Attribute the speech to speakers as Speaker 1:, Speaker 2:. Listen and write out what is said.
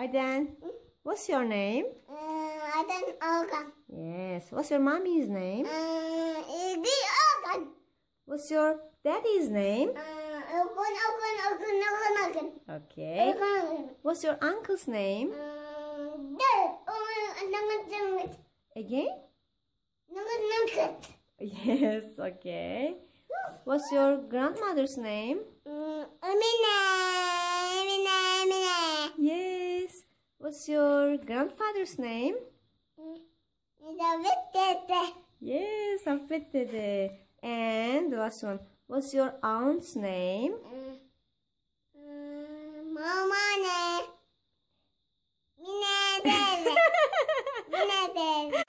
Speaker 1: Aden, what's your name?
Speaker 2: Uh, Aden Ogan.
Speaker 1: Yes. What's your mommy's name? Uh, Iggy Ogan. What's your daddy's name? Uh, Ogan, Ogan, Ogan, Ogan, Ogan. Okay. Ogan. What's your uncle's name?
Speaker 3: Um,
Speaker 1: Dad. Oh, Again? Yes, okay. What's your grandmother's name? Um, Amina. What's your grandfather's name? Yes, Afetede. And last one. What's your aunt's name?
Speaker 3: Mama ne. Minadele.
Speaker 1: Minadele.